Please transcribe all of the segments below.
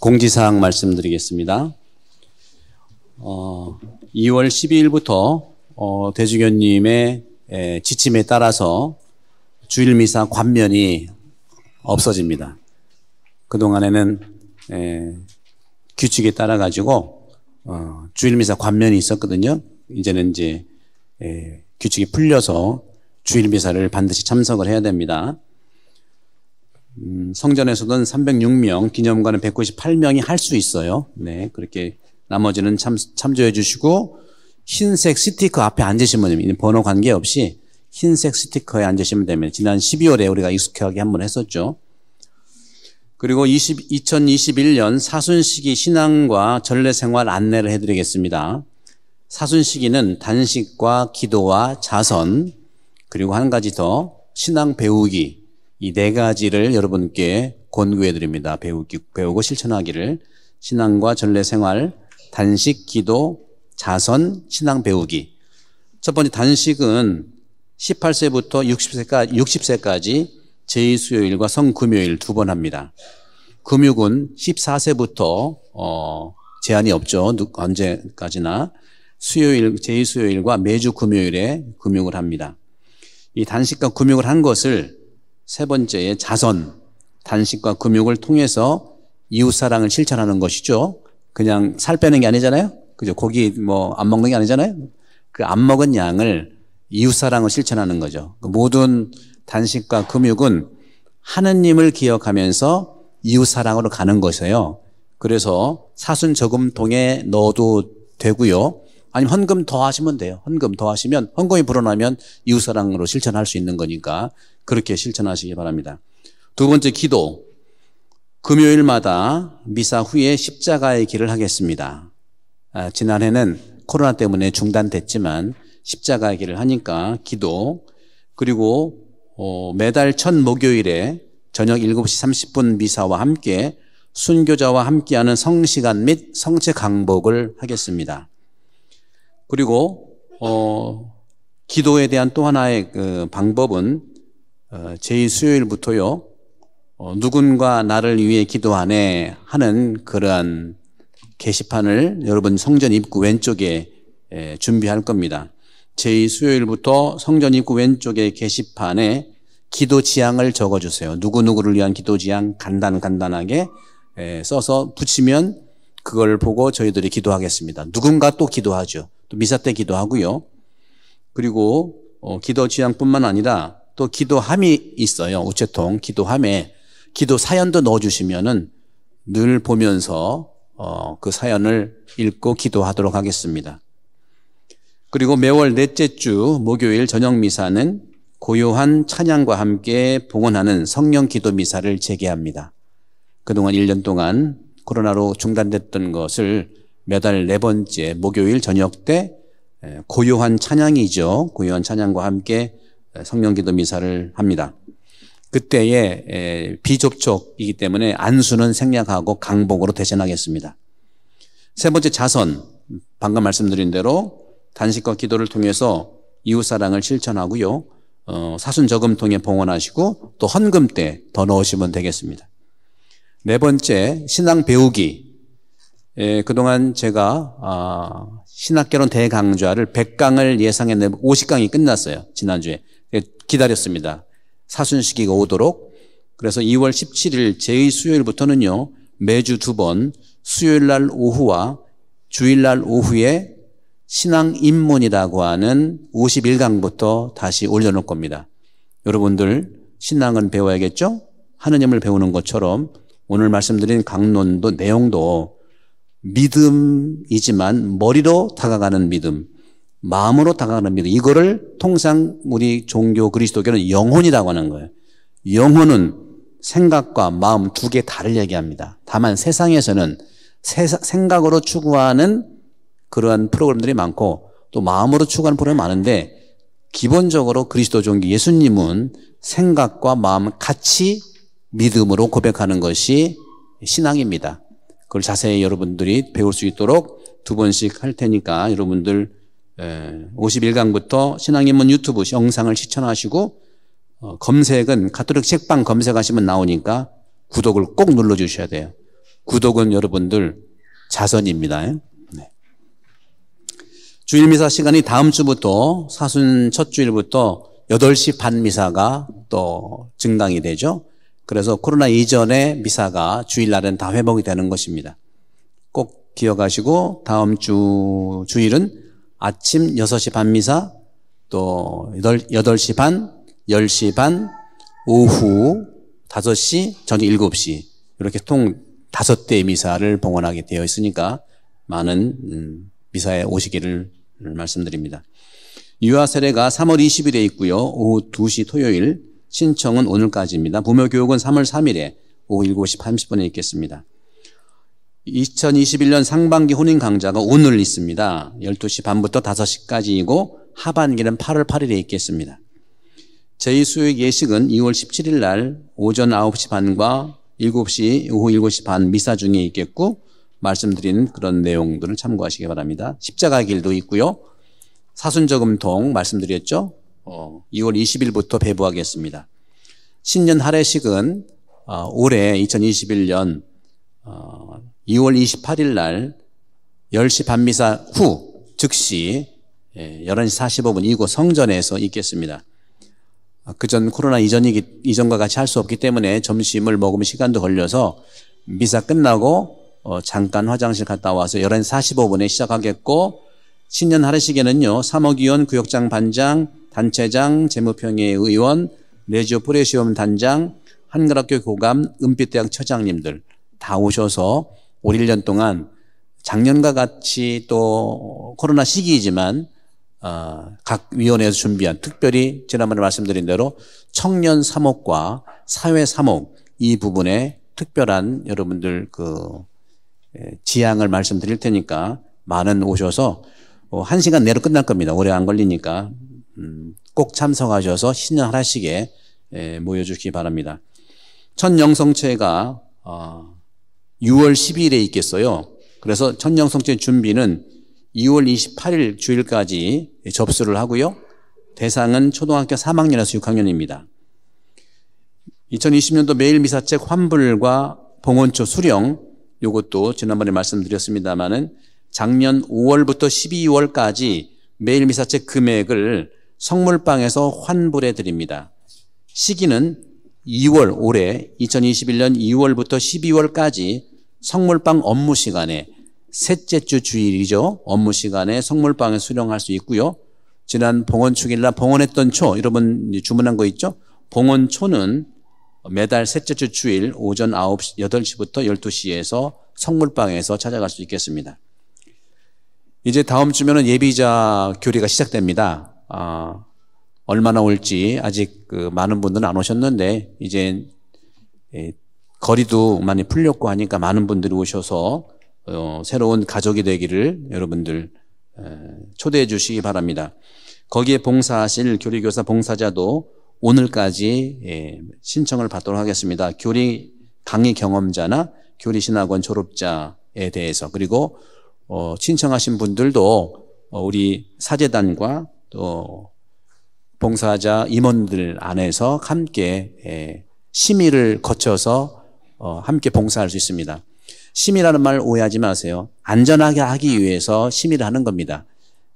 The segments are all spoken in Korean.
공지사항 말씀드리겠습니다. 어, 2월 12일부터 어, 대주교님의 에, 지침에 따라서 주일미사 관면이 없어집니다. 그동안에는 에, 규칙에 따라 가지고 어, 주일미사 관면이 있었거든요. 이제는 이제 에, 규칙이 풀려서 주일미사를 반드시 참석을 해야 됩니다. 음, 성전에서는 306명, 기념관은 198명이 할 수 있어요. 네, 그렇게 나머지는 참, 참조해 주시고 흰색 스티커 앞에 앉으시면 됩니다. 번호 관계없이 흰색 스티커에 앉으시면 됩니다. 지난 12월에 우리가 익숙하게 한 번 했었죠. 그리고 20, 2021년 사순시기 신앙과 전례생활 안내를 해드리겠습니다. 사순시기는 단식과 기도와 자선, 그리고 한 가지 더 신앙 배우기, 이네 가지를 여러분께 권고해 드립니다. 배우기, 배우고 실천하기를. 신앙과 전례 생활, 단식, 기도, 자선, 신앙 배우기. 첫 번째 단식은 18세부터 60세까지, 60세까지 제2수요일과 성금요일 두 번 합니다. 금육은 14세부터 어, 제한이 없죠. 언제까지나. 수요일, 제2수요일과 매주 금요일에 금육을 합니다. 이 단식과 금육을 한 것을 세 번째에 자선, 단식과 금욕을 통해서 이웃사랑을 실천하는 것이죠. 그냥 살 빼는 게 아니잖아요. 그죠. 고기 뭐 안 먹는 게 아니잖아요. 그 안 먹은 양을 이웃사랑을 실천하는 거죠. 그 모든 단식과 금욕은 하느님을 기억하면서 이웃사랑으로 가는 것이에요. 그래서 사순 저금통에 넣어도 되고요. 아니면 헌금 더 하시면 돼요. 헌금 더 하시면 헌금이 불어나면 이웃사랑으로 실천할 수 있는 거니까 그렇게 실천하시기 바랍니다. 두 번째 기도. 금요일마다 미사 후에 십자가의 길을 하겠습니다. 아, 지난해는 코로나 때문에 중단됐지만 십자가의 길을 하니까 기도 그리고 어, 매달 첫 목요일에 저녁 7시 30분 미사와 함께 순교자와 함께하는 성시간 및 성체 강복을 하겠습니다. 그리고 어, 기도에 대한 또 하나의 그 방법은 어, 제일 수요일부터요. 어, 누군가 나를 위해 기도하네 하는 그러한 게시판을 여러분 성전 입구 왼쪽에 에, 준비할 겁니다. 제2 수요일부터 성전 입구 왼쪽에 게시판에 기도 지향을 적어주세요. 누구누구를 위한 기도 지향 간단간단하게 에, 써서 붙이면 그걸 보고 저희들이 기도하겠습니다. 누군가 또 기도하죠. 또 미사 때 기도하고요. 그리고 어, 기도 지향뿐만 아니라 또 기도함이 있어요. 우체통 기도함에 기도 사연도 넣어주시면은 늘 보면서 어, 그 사연을 읽고 기도하도록 하겠습니다. 그리고 매월 넷째 주 목요일 저녁 미사는 고요한 찬양과 함께 봉헌하는 성령 기도 미사를 재개합니다. 그동안 1년 동안 코로나로 중단됐던 것을 매달 네 번째 목요일 저녁 때 고요한 찬양이죠. 고요한 찬양과 함께 성령기도 미사를 합니다. 그때에 비접촉이기 때문에 안수는 생략하고 강복으로 대신하겠습니다. 세 번째 자선 방금 말씀드린 대로 단식과 기도를 통해서 이웃 사랑을 실천하고요. 어, 사순 저금 통해 봉헌하시고 또 헌금 때 더 넣으시면 되겠습니다. 네 번째 신앙 배우기 예, 그동안 제가 아, 신학개론 대강좌를 100강을 예상했는데 50강이 끝났어요. 지난주에. 예, 기다렸습니다. 사순시기가 오도록. 그래서 2월 17일 제2 수요일부터는요. 매주 두 번 수요일 날 오후와 주일 날 오후에 신앙 입문이라고 하는 51강부터 다시 올려놓을 겁니다. 여러분들 신앙은 배워야겠죠? 하느님을 배우는 것처럼 오늘 말씀드린 강론도 내용도 믿음이지만 머리로 다가가는 믿음, 마음으로 다가가는 믿음. 이거를 통상 우리 종교 그리스도교는 영혼이라고 하는 거예요. 영혼은 생각과 마음 두 개 다를 얘기합니다. 다만 세상에서는 세사, 생각으로 추구하는 그러한 프로그램들이 많고 또 마음으로 추구하는 프로그램이 많은데 기본적으로 그리스도 종교 예수님은 생각과 마음 같이 믿음으로 고백하는 것이 신앙입니다. 그걸 자세히 여러분들이 배울 수 있도록 두 번씩 할 테니까 여러분들 51강부터 신앙인문 유튜브 영상을 시청하시고 어, 검색은 카톨릭 책방 검색하시면 나오니까 구독을 꼭 눌러주셔야 돼요. 구독은 여러분들 자선입니다. 예? 네. 주일 미사 시간이 다음 주부터 사순 첫 주일부터 8시 반 미사가 또 증강이 되죠. 그래서 코로나 이전에 미사가 주일날은 다 회복이 되는 것입니다. 꼭 기억하시고 다음 주 주일은 아침 6시 반 미사, 또 8, 시 반, 10시 반, 오후 5시, 저녁 7시 이렇게 통 다섯 대의 미사를 봉헌하게 되어 있으니까 많은 음, 미사에 오시기를 말씀드립니다. 유아 세례가 3월 20일에 있고요. 오후 2시 토요일 신청은 오늘까지입니다. 부모 교육은 3월 3일에 오후 7시 30분에 있겠습니다. 2021년 상반기 혼인 강좌가 오늘 있습니다. 12시 반부터 5시까지이고 하반기는 8월 8일에 있겠습니다. 저희 수요 예식은 2월 17일 날 오전 9시 반과 7시, 오후 7시 반 미사 중에 있겠고 말씀드린 그런 내용들을 참고하시기 바랍니다. 십자가 길도 있고요. 사순저금통 말씀드렸죠. 2월 어, 20일부터 배부하겠습니다. 신년 할례식은 어, 올해 2021년 2월 28일 날 10시 반미사 후 즉시 11시 45분 이곳 성전에서 있겠습니다. 아, 그전 코로나 이전이 이전과 같이 할 수 없기 때문에 점심을 먹으면 시간도 걸려서 미사 끝나고 어, 잠깐 화장실 갔다 와서 11시 45분에 시작하겠고 신년 하례식에는요, 사목위원, 구역장 반장, 단체장, 재무평의 의원, 레지오 프레시움 단장, 한글학교 교감, 은빛대학 처장님들 다 오셔서 5, 1년 동안 작년과 같이 또 코로나 시기이지만 어, 각 위원회에서 준비한 특별히 지난번에 말씀드린 대로 청년 사목과 사회 사목 이 부분에 특별한 여러분들 그 예, 지향을 말씀드릴 테니까 많은 오셔서 뭐 어, 1시간 내로 끝날 겁니다. 오래 안 걸리니까. 음, 꼭 참석하셔서 신년 하나씩에 예, 모여주시기 바랍니다. 천영성체가 어, 아, 6월 12일에 있겠어요. 그래서 천영성체 준비는 2월 28일 주일까지 접수를 하고요. 대상은 초등학교 3학년에서 6학년입니다. 2020년도 매일 미사책 환불과 봉헌초 수령 요것도 지난번에 말씀드렸습니다마는 작년 5월부터 12월까지 매일 미사체 금액을 성물방에서 환불해 드립니다. 시기는 2월 올해 2021년 2월부터 12월까지 성물방 업무 시간에 셋째 주 주일이죠. 업무 시간에 성물방에 수령할 수 있고요. 지난 봉헌 축일날 봉헌했던 초 여러분 주문한 거 있죠? 봉헌 초는 매달 셋째 주 주일 오전 9시 8시부터 12시에서 성물방에서 찾아갈 수 있겠습니다. 이제 다음 주면은 예비자 교리가 시작됩니다. 아, 얼마나 올지 아직 그 많은 분들은 안 오셨는데 이제 예, 거리도 많이 풀렸고 하니까 많은 분들이 오셔서 어, 새로운 가족이 되기를 여러분들 초대해 주시기 바랍니다. 거기에 봉사하실 교리교사 봉사자도 오늘까지 예, 신청을 받도록 하겠습니다. 교리 강의 경험자나 교리신학원 졸업자에 대해서 그리고 어, 신청하신 분들도 어, 우리 사재단과 또 봉사자 임원들 안에서 함께 예, 심의를 거쳐서 어, 함께 봉사할 수 있습니다. 심의라는 말 오해하지 마세요. 안전하게 하기 위해서 심의를 하는 겁니다.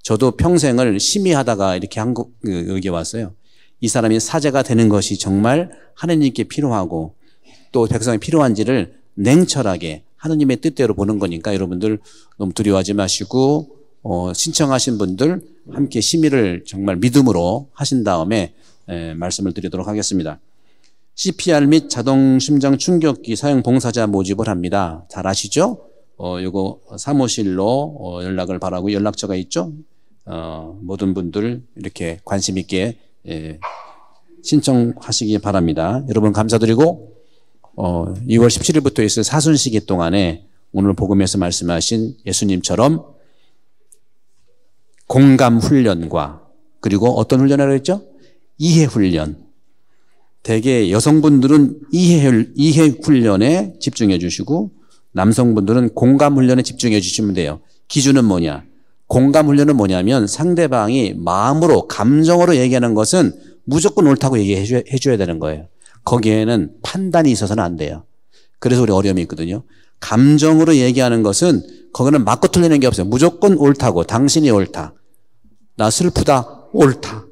저도 평생을 심의하다가 이렇게 한국 그, 여기 왔어요. 이 사람이 사제가 되는 것이 정말 하느님께 필요하고 또 백성이 필요한지를 냉철하게 하느님의 뜻대로 보는 거니까 여러분들 너무 두려워하지 마시고 어, 신청하신 분들 함께 심의를 정말 믿음으로 하신 다음에 에, 말씀을 드리도록 하겠습니다. CPR 및 자동 심장 충격기 사용 봉사자 모집을 합니다. 잘 아시죠? 어, 요거 사무실로 어, 연락을 바라고 연락처가 있죠? 어, 모든 분들 이렇게 관심 있게 예, 신청하시기 바랍니다. 여러분 감사드리고 어, 2월 17일부터 있을 사순 시기 동안에 오늘 복음에서 말씀하신 예수님처럼 공감 훈련과 그리고 어떤 훈련이라고 했죠? 이해 훈련. 대개 여성분들은 이해, 이해 훈련에 집중해 주시고 남성분들은 공감 훈련에 집중해 주시면 돼요. 기준은 뭐냐? 공감 훈련은 뭐냐면 상대방이 마음으로, 감정으로 얘기하는 것은 무조건 옳다고 얘기해 줘야 되는 거예요. 거기에는 판단이 있어서는 안 돼요. 그래서 우리 어려움이 있거든요. 감정으로 얘기하는 것은 거기는 맞고 틀리는 게 없어요. 무조건 옳다고 당신이 옳다. 나 슬프다 옳다.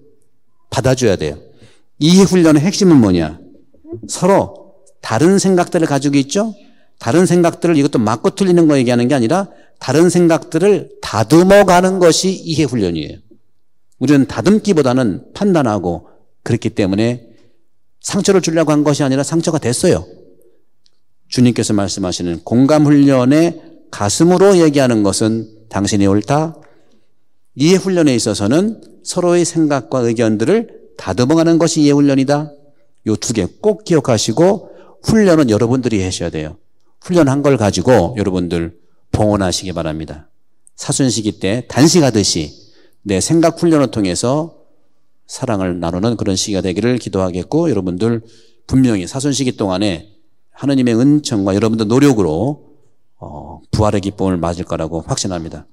받아줘야 돼요. 이 훈련의 핵심은 뭐냐? 서로 다른 생각들을 가지고 있죠? 다른 생각들을 이것도 맞고 틀리는 거 얘기하는 게 아니라 다른 생각들을 다듬어 가는 것이 이해 훈련이에요. 우리는 다듬기보다는 판단하고 그렇기 때문에 상처를 주려고 한 것이 아니라 상처가 됐어요. 주님께서 말씀하시는 공감 훈련의 가슴으로 얘기하는 것은 당신이 옳다. 이해 훈련에 있어서는 서로의 생각과 의견들을 다듬어가는 것이 이해 훈련이다. 요 두 개 꼭 기억하시고 훈련은 여러분들이 하셔야 돼요. 훈련한 걸 가지고 여러분들 봉헌하시기 바랍니다. 사순시기 때 단식하듯이 내 생각 훈련을 통해서 사랑을 나누는 그런 시기가 되기를 기도하겠고 여러분들 분명히 사순시기 동안에 하느님의 은총과 여러분들 노력으로 어, 부활의 기쁨을 맞을 거라고 확신합니다.